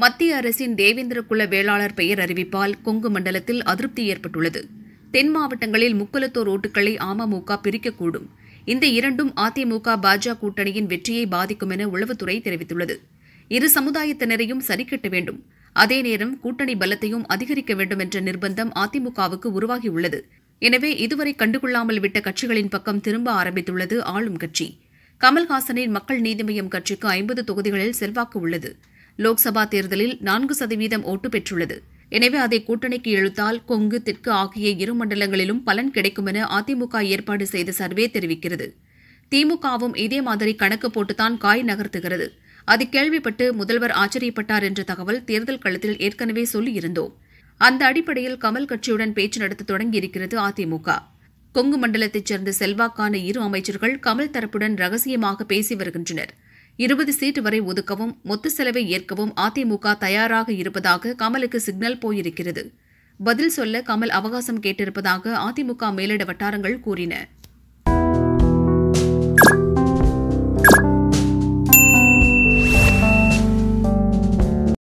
மத்திய அரசின் தேவேந்திர குல வேளாளர் பெயர் அறிவிப்பால் கொங்கு மண்டலத்தில் அதிருப்தி ஏற்பட்டுள்ளது தென் மாவட்டங்களில் முக்குலத்தோர் ஓட்டுகளை அமமுக பிரிக்கக்கூடும் இந்த இரண்டும் அதிமுக பாஜக கூட்டணியின் வெற்றியை பாதிக்கும் என உளவுத்துறை தெரிவித்துள்ளது இரு சமுதாயத்தினரையும் சரிக்கட்ட வேண்டும் அதே நேரம் கூட்டணி பலத்தையும் அதிகரிக்க வேண்டும் என்ற நிர்பந்தம் அதிமுகவுக்கு உருவாகியுள்ளது எனவே இதுவரை கண்டுகொள்ளாமல் விட்ட கட்சிகளின் பக்கம் திரும்ப ஆரம்பித்துள்ளது ஆளும் கட்சி கமல்ஹாசனின் மக்கள் நீதி மய்யம் கட்சிக்கு ஐம்பது தொகுதிகளில் செல்வாக்கு உள்ளது லோக்சபா தேர்தலில் நான்கு சதவீதம் ஓட்டு பெற்றுள்ளது எனவே அதை கூட்டணிக்கு இழுத்தால் கொங்கு தெற்கு ஆகிய இரு மண்டலங்களிலும் பலன் கிடைக்கும் என அதிமுக ஏற்பாடு செய்த சர்வே தெரிவிக்கிறது திமுகவும் இதே மாதிரி கணக்கு போட்டுதான் காய் நகர்த்துகிறது அது கேள்விப்பட்டு முதல்வர் ஆச்சரியப்பட்டார் என்ற தகவல் தேர்தல் களத்தில் ஏற்கனவே சொல்லியிருந்தோம் அந்த அடிப்படையில் கமல் கட்சியுடன் பேச்சு நடத்த தொடங்கியிருக்கிறது அதிமுக கொங்கு மண்டலத்தைச் சேர்ந்த செல்வாக்கான இரு அமைச்சர்கள் கமல் தரப்புடன் ரகசியமாக பேசி வருகின்றனர் இருபது சீட்டு வரை ஒதுக்கவும் மொத்த செலவை ஏற்கவும் அதிமுக தயாராக இருப்பதாக கமலுக்கு சிக்னல் போயிருக்கிறது பதில் சொல்ல கமல் அவகாசம் கேட்டிருப்பதாக அதிமுக மேலிட வட்டாரங்கள் கூறின